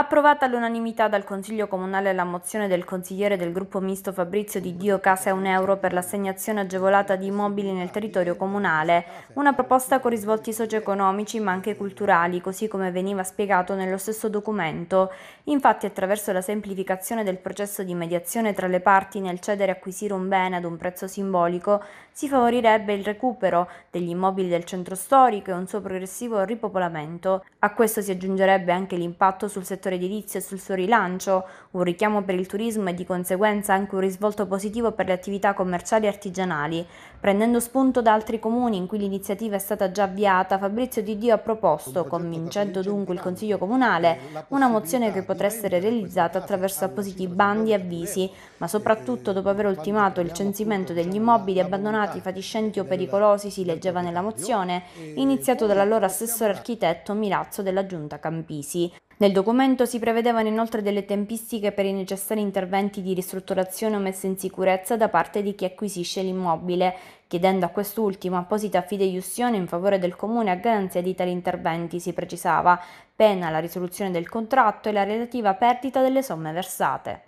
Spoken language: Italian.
Approvata all'unanimità dal Consiglio Comunale la mozione del consigliere del gruppo misto Fabrizio Di Dio Casa 1 euro per l'assegnazione agevolata di immobili nel territorio comunale, una proposta con risvolti socio-economici ma anche culturali, così come veniva spiegato nello stesso documento. Infatti attraverso la semplificazione del processo di mediazione tra le parti nel cedere e acquisire un bene ad un prezzo simbolico, si favorirebbe il recupero degli immobili del centro storico e un suo progressivo ripopolamento. A questo si aggiungerebbe anche l'impatto sul settore settore edilizio e sul suo rilancio, un richiamo per il turismo e di conseguenza anche un risvolto positivo per le attività commerciali e artigianali. Prendendo spunto da altri comuni in cui l'iniziativa è stata già avviata, Fabrizio Di Dio ha proposto, convincendo dunque il Consiglio Comunale, una mozione che potrà essere realizzata attraverso appositi bandi e avvisi, eh. ma soprattutto eh, dopo aver ultimato il censimento degli immobili abbandonati, fatiscenti o pericolosi, si leggeva nella mozione, iniziato dall'allora assessore architetto Milazzo della Giunta Campisi. Nel documento si prevedevano inoltre delle tempistiche per i necessari interventi di ristrutturazione o messa in sicurezza da parte di chi acquisisce l'immobile, chiedendo a quest'ultimo apposita fideiussione in favore del comune a garanzia di tali interventi, si precisava, pena la risoluzione del contratto e la relativa perdita delle somme versate.